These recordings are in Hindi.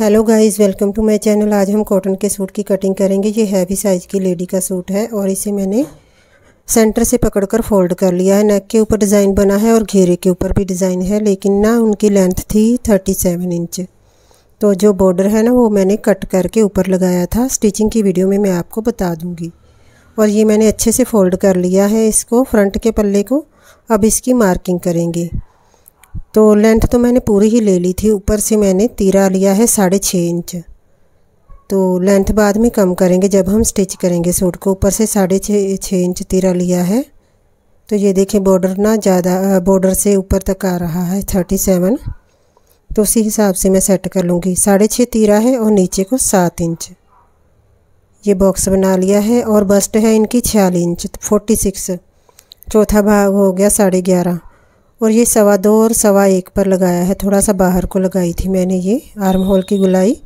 hello guys welcome to my channel आज हम कॉटन के सूट की कटिंग करेंगे ये हैवी साइज़ की लेडी का सूट है और इसे मैंने सेंटर से पकड़कर फोल्ड कर लिया है नेक के ऊपर डिज़ाइन बना है और घेरे के ऊपर भी डिज़ाइन है लेकिन ना उनकी लेंथ थी थर्टी सेवन इंच तो जो बॉर्डर है ना वो मैंने कट करके ऊपर लगाया था स्टिचिंग की वीडियो में मैं आपको बता दूँगी और ये मैंने अच्छे से फोल्ड कर लिया है इसको फ्रंट के पल्ले को अब इसकी मार्किंग करेंगे तो लेंथ तो मैंने पूरी ही ले ली थी ऊपर से मैंने तीरा लिया है साढ़े छः इंच तो लेंथ बाद में कम करेंगे जब हम स्टिच करेंगे सूट को ऊपर से साढ़े छः छः इंच तीरा लिया है तो ये देखें बॉर्डर ना ज़्यादा बॉर्डर से ऊपर तक आ रहा है थर्टी सेवन तो उसी हिसाब से मैं सेट कर लूँगी साढ़े छः तीरा है और नीचे को सात इंच ये बॉक्स बना लिया है और बस्ट है इनकी छियालीस इंच फोर्टी सिक्स चौथा भाग हो गया साढ़े ग्यारह और ये सवा दो और सवा एक पर लगाया है थोड़ा सा बाहर को लगाई थी मैंने ये आर्म होल की गुलाई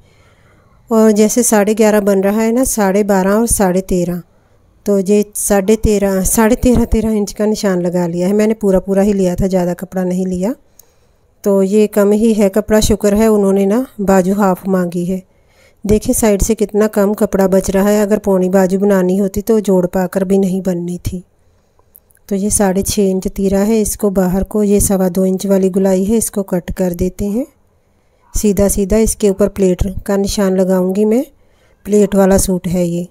और जैसे साढ़े ग्यारह बन रहा है ना साढ़े बारह और साढ़े तेरह तो ये साढ़े तेरह साढ़े तेरह तेरह इंच का निशान लगा लिया है मैंने पूरा पूरा ही लिया था ज़्यादा कपड़ा नहीं लिया तो ये कम ही है कपड़ा शुक्र है उन्होंने ना बाजू हाफ मांगी है देखिए साइड से कितना कम कपड़ा बच रहा है अगर पौनी बाजू बनानी होती तो जोड़ पाकर भी नहीं बननी थी तो ये साढ़े छः इंच तीरा है इसको बाहर को ये सवा दो इंच वाली गुलाई है इसको कट कर देते हैं सीधा सीधा इसके ऊपर प्लेट का निशान लगाऊंगी मैं प्लेट वाला सूट है ये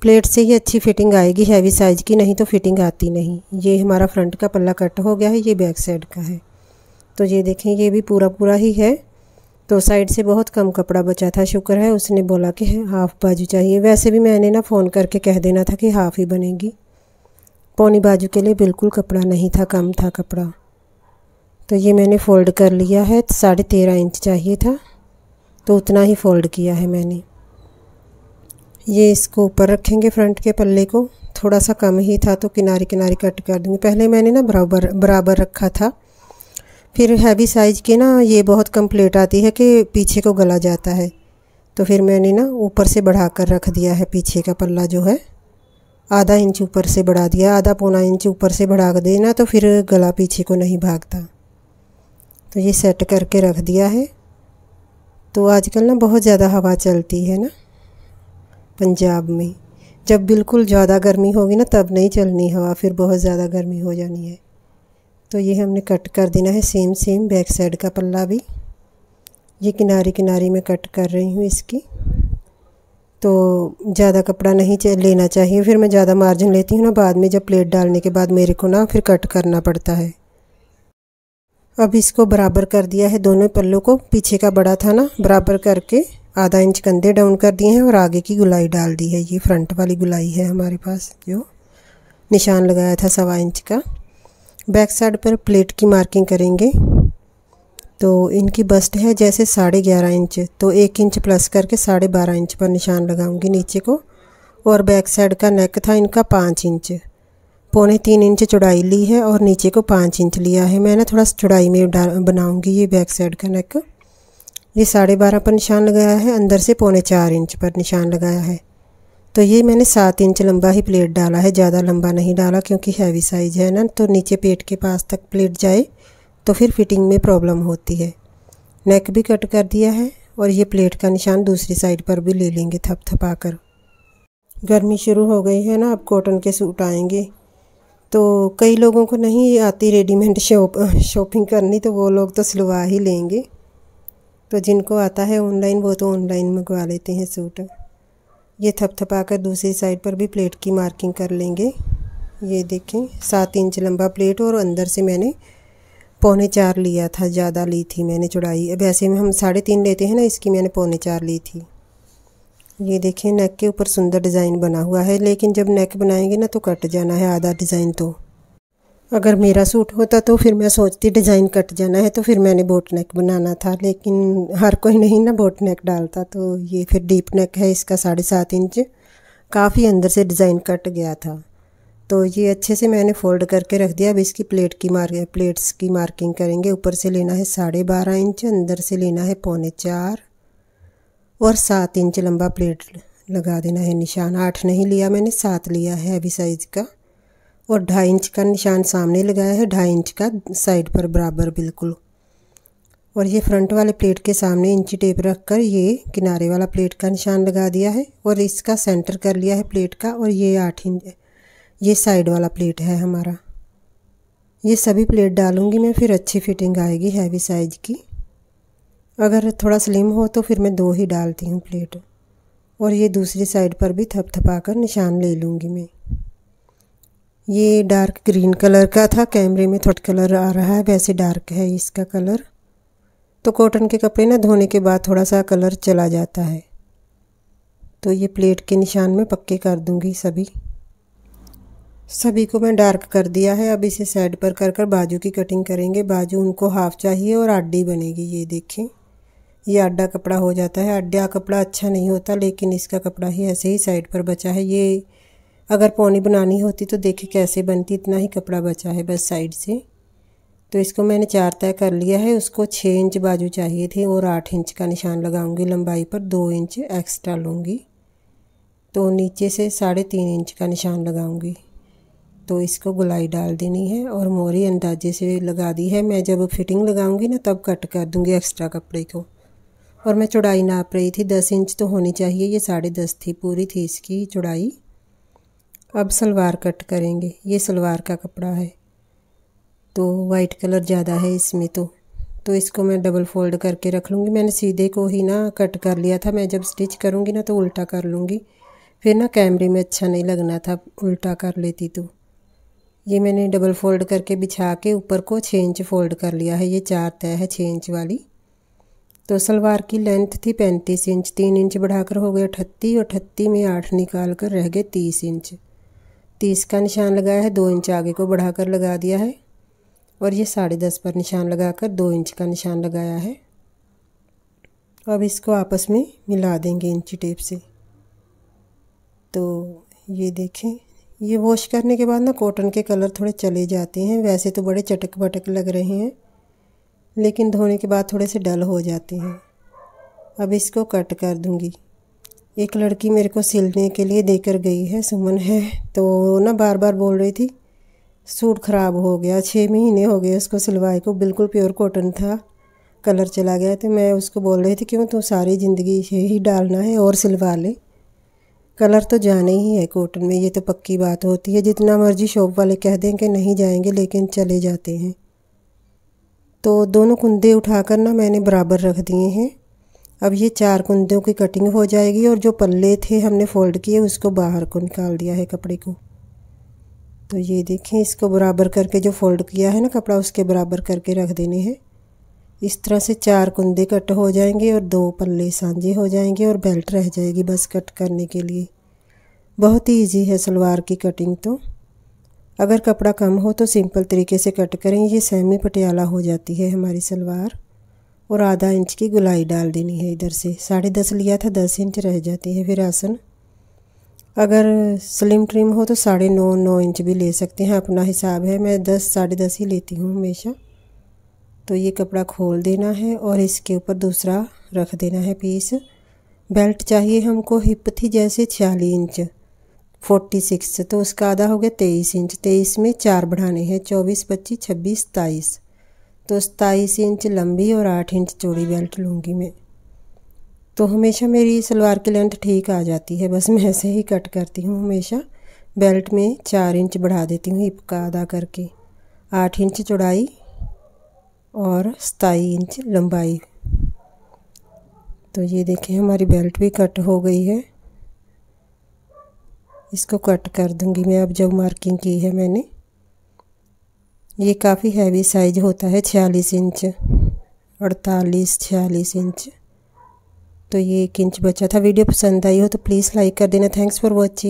प्लेट से ही अच्छी फिटिंग आएगी हैवी साइज़ की नहीं तो फिटिंग आती नहीं ये हमारा फ्रंट का पल्ला कट हो गया है ये बैक साइड का है तो ये देखें ये भी पूरा पूरा ही है तो साइड से बहुत कम कपड़ा बचा था शुक्र है उसने बोला कि हाफ़ बाजू चाहिए वैसे भी मैंने ना फ़ोन करके कह देना था कि हाफ़ ही बनेगी पौनी बाजू के लिए बिल्कुल कपड़ा नहीं था कम था कपड़ा तो ये मैंने फ़ोल्ड कर लिया है साढ़े तेरह इंच चाहिए था तो उतना ही फ़ोल्ड किया है मैंने ये इसको ऊपर रखेंगे फ्रंट के पल्ले को थोड़ा सा कम ही था तो किनारे किनारे कट कर दूँगी पहले मैंने ना बराबर बराबर रखा था फिर हैवी साइज़ की ना ये बहुत कंप्लीट आती है कि पीछे को गला जाता है तो फिर मैंने ना ऊपर से बढ़ा कर रख दिया है पीछे का पल्ला जो है आधा इंच ऊपर से बढ़ा दिया आधा पौना इंच ऊपर से बढ़ा देना तो फिर गला पीछे को नहीं भागता तो ये सेट करके रख दिया है तो आजकल ना बहुत ज़्यादा हवा चलती है ना पंजाब में जब बिल्कुल ज़्यादा गर्मी होगी ना तब नहीं चलनी हवा फिर बहुत ज़्यादा गर्मी हो जानी है तो ये हमने कट कर देना है सेम सेम बैक साइड का पल्ला भी ये किनारे किनारे में कट कर रही हूँ इसकी तो ज़्यादा कपड़ा नहीं लेना चाहिए फिर मैं ज़्यादा मार्जिन लेती हूँ ना बाद में जब प्लेट डालने के बाद मेरे को ना फिर कट करना पड़ता है अब इसको बराबर कर दिया है दोनों पल्लों को पीछे का बड़ा था ना बराबर करके आधा इंच कंधे डाउन कर दिए हैं और आगे की गुलाई डाल दी है ये फ्रंट वाली गुलाई है हमारे पास जो निशान लगाया था सवा इंच का बैक साइड पर प्लेट की मार्किंग करेंगे तो इनकी बस्ट है जैसे साढ़े ग्यारह इंच तो एक इंच प्लस करके साढ़े बारह इंच पर निशान लगाऊंगी नीचे को और बैक साइड का नेक था इनका पाँच इंच पौने तीन इंच चौड़ाई ली है और नीचे को पाँच इंच लिया है मैं ना थोड़ा चौड़ाई में बनाऊंगी ये बैक साइड का नेक ये साढ़े बारह पर निशान लगाया है अंदर से पौने चार इंच पर निशान लगाया है तो ये मैंने सात इंच लंबा ही प्लेट डाला है ज़्यादा लंबा नहीं डाला क्योंकि हैवी साइज़ है ना तो नीचे पेट के पास तक प्लेट जाए तो फिर फिटिंग में प्रॉब्लम होती है नेक भी कट कर दिया है और ये प्लेट का निशान दूसरी साइड पर भी ले लेंगे थपथपा कर गर्मी शुरू हो गई है ना अब कॉटन के सूट आएंगे तो कई लोगों को नहीं आती रेडीमेड शॉप शॉपिंग करनी तो वो लोग तो सिलवा ही लेंगे तो जिनको आता है ऑनलाइन वो तो ऑनलाइन मंगवा लेते हैं सूट ये थपथपा कर दूसरी साइड पर भी प्लेट की मार्किंग कर लेंगे ये देखें सात इंच लंबा प्लेट और अंदर से मैंने पौने चार लिया था ज़्यादा ली थी मैंने चौड़ाई अब ऐसे में हम साढ़े तीन लेते हैं ना इसकी मैंने पौने चार ली थी ये देखिए नेक के ऊपर सुंदर डिज़ाइन बना हुआ है लेकिन जब नेक बनाएंगे ना तो कट जाना है आधा डिज़ाइन तो अगर मेरा सूट होता तो फिर मैं सोचती डिज़ाइन कट जाना है तो फिर मैंने बोट नेक बनाना था लेकिन हर कोई नहीं ना बोट नेक डालता तो ये फिर डीप नेक है इसका साढ़े सात इंच काफ़ी अंदर से डिज़ाइन कट गया था तो ये अच्छे से मैंने फोल्ड करके रख दिया अब इसकी प्लेट की मार प्लेट्स की मार्किंग करेंगे ऊपर से लेना है साढ़े बारह इंच अंदर से लेना है पौने चार और सात इंच लंबा प्लेट लगा देना है निशान आठ नहीं लिया मैंने सात लिया है अभी साइज़ का और ढाई इंच का निशान सामने लगाया है ढाई इंच का साइड पर बराबर बिल्कुल और ये फ्रंट वाले प्लेट के सामने इंची टेप रख कर ये किनारे वाला प्लेट का निशान लगा दिया है और इसका सेंटर कर लिया है प्लेट का और ये आठ इंच ये साइड वाला प्लेट है हमारा ये सभी प्लेट डालूँगी मैं फिर अच्छी फिटिंग आएगी हैवी साइज की अगर थोड़ा स्लिम हो तो फिर मैं दो ही डालती हूँ प्लेट और ये दूसरी साइड पर भी थपथपा कर निशान ले लूँगी मैं ये डार्क ग्रीन कलर का था कैमरे में थोड़ा कलर आ रहा है वैसे डार्क है इसका कलर तो कॉटन के कपड़े ना धोने के बाद थोड़ा सा कलर चला जाता है तो ये प्लेट के निशान में पक्के कर दूँगी सभी सभी को मैं डार्क कर दिया है अब इसे साइड पर कर कर बाजू की कटिंग करेंगे बाजू उनको हाफ चाहिए और आड्डी बनेगी ये देखें ये आड्डा कपड़ा हो जाता है आड्डा कपड़ा अच्छा नहीं होता लेकिन इसका कपड़ा ही ऐसे ही साइड पर बचा है ये अगर पौनी बनानी होती तो देखिए कैसे बनती इतना ही कपड़ा बचा है बस साइड से तो इसको मैंने चार तय कर लिया है उसको छः इंच बाजू चाहिए थी और आठ इंच का निशान लगाऊंगी लंबाई पर दो इंच एक्स्ट्रा लूँगी तो नीचे से साढ़े तीन इंच का निशान लगाऊंगी तो इसको गुलाई डाल देनी है और मोरी अंदाजे से लगा दी है मैं जब फिटिंग लगाऊंगी ना तब कट कर दूंगी एक्स्ट्रा कपड़े को और मैं चौड़ाई नाप रही थी दस इंच तो होनी चाहिए ये साढ़े दस थी पूरी थी इसकी चौड़ाई अब सलवार कट करेंगे ये सलवार का कपड़ा है तो वाइट कलर ज़्यादा है इसमें तो तो इसको मैं डबल फोल्ड करके रख लूँगी मैंने सीधे को ही ना कट कर लिया था मैं जब स्टिच करूँगी ना तो उल्टा कर लूँगी फिर ना कैमरे में अच्छा नहीं लगना था उल्टा कर लेती तो ये मैंने डबल फोल्ड करके बिछा के ऊपर को छः इंच फोल्ड कर लिया है ये चार तय है छः इंच वाली तो सलवार की लेंथ थी पैंतीस इंच तीन इंच बढ़ाकर हो गए अठत्ती और अठत्ती में आठ निकाल कर रह गए तीस इंच तीस का निशान लगाया है दो इंच आगे को बढ़ाकर लगा दिया है और ये साढ़े दस पर निशान लगाकर दो इंच का निशान लगाया है अब इसको आपस में मिला देंगे इंची टेप से तो ये देखें ये वॉश करने के बाद ना कॉटन के कलर थोड़े चले जाते हैं वैसे तो बड़े चटक बटक लग रहे हैं लेकिन धोने के बाद थोड़े से डल हो जाते हैं अब इसको कट कर दूंगी एक लड़की मेरे को सिलने के लिए देकर गई है सुमन है तो ना बार बार बोल रही थी सूट ख़राब हो गया छः महीने हो गए उसको सिलवाए को बिल्कुल प्योर कॉटन था कलर चला गया तो मैं उसको बोल रही थी क्यों तो सारी ज़िंदगी यही डालना है और सिलवा ले कलर तो जाना ही है कॉटन में ये तो पक्की बात होती है जितना मर्जी शॉप वाले कह दें कि नहीं जाएंगे लेकिन चले जाते हैं तो दोनों कुंदे उठाकर ना मैंने बराबर रख दिए हैं अब ये चार कुंदों की कटिंग हो जाएगी और जो पल्ले थे हमने फोल्ड किए उसको बाहर को निकाल दिया है कपड़े को तो ये देखें इसको बराबर करके जो फोल्ड किया है ना कपड़ा उसके बराबर करके रख देने हैं इस तरह से चार कुंदे कट हो जाएंगे और दो पल्ले सांझे हो जाएंगे और बेल्ट रह जाएगी बस कट करने के लिए बहुत ही ईजी है सलवार की कटिंग तो अगर कपड़ा कम हो तो सिंपल तरीके से कट करें ये सेमी पटियाला हो जाती है हमारी सलवार और आधा इंच की गुलाई डाल देनी है इधर से साढ़े दस लिया था दस इंच रह जाती है फिर आसन अगर स्लिम ट्रिम हो तो साढ़े नौ नौ इंच भी ले सकते हैं अपना हिसाब है मैं दस साढ़े दस ही लेती हूँ हमेशा तो ये कपड़ा खोल देना है और इसके ऊपर दूसरा रख देना है पीस बेल्ट चाहिए हमको हिप थी जैसे छियालीस इंच फोर्टी सिक्स तो उसका आधा हो गया तेईस इंच तेईस में चार बढ़ाने हैं चौबीस पच्चीस छब्बीस सताईस तो सताईस इंच लंबी और आठ इंच चौड़ी बेल्ट लूँगी मैं तो हमेशा मेरी सलवार की लेंथ ठीक आ जाती है बस मैं ऐसे ही कट करती हूँ हमेशा बेल्ट में चार इंच बढ़ा देती हूँ हिप का आधा करके आठ इंच चौड़ाई और सताई इंच लंबाई तो ये देखें हमारी बेल्ट भी कट हो गई है इसको कट कर दूंगी मैं अब जब मार्किंग की है मैंने ये काफ़ी हैवी साइज होता है छियालीस इंच अड़तालीस छियालीस इंच तो ये एक इंच बचा था वीडियो पसंद आई हो तो प्लीज़ लाइक कर देना थैंक्स फॉर वॉचिंग